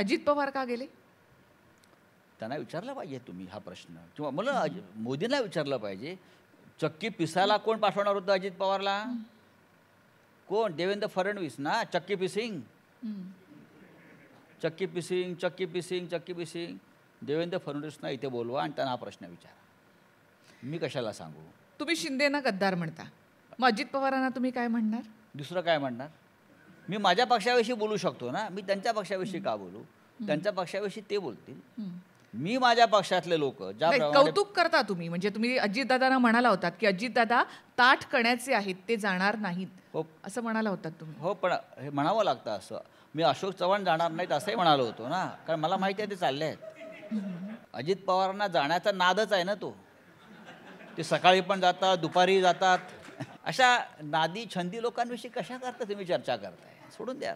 अजित पवार का गेले त्यांना विचारलं पाहिजे तुम्ही हा प्रश्न किंवा मला मोदींना विचारलं पाहिजे चक्की पिसायला कोण पाठवणार होतं अजित पवारला कोण देवेंद्र फडणवीस ना चक्की पिसिंग चक्की पिसिंग चक्की पिसिंग चक्की पिसिंग देवेंद्र फडणवीसना इथे बोलवा आणि त्यांना हा प्रश्न विचारा मी कशाला सांगू तुम्ही शिंदेना गद्दार म्हणता मग अजित पवारांना तुम्ही काय म्हणणार दुसरं काय म्हणणार मी माझ्या पक्षाविषयी बोलू शकतो ना मी त्यांच्या पक्षाविषयी का बोलू त्यांच्या पक्षाविषयी ते बोलतील मी माझ्या पक्षातले लोक ज्या कौतुक करता तुम्ही म्हणजे तुम्ही अजितदादांना म्हणाला होता की अजितदादा ताठ कण्याचे आहेत ते जाणार नाहीत हो असं म्हणाला होतात तुम्ही हो पण हे म्हणावं लागतं असं मी अशोक चव्हाण जाणार नाहीत असंही म्हणालो होतो ना कारण मला माहिती आहे ते चालले आहेत अजित पवारांना जाण्याचा नादच आहे ना तो ते सकाळी पण जातात दुपारी जातात अशा नादी छंदी लोकांविषयी कशा करता तुम्ही चर्चा करताय सोडून द्या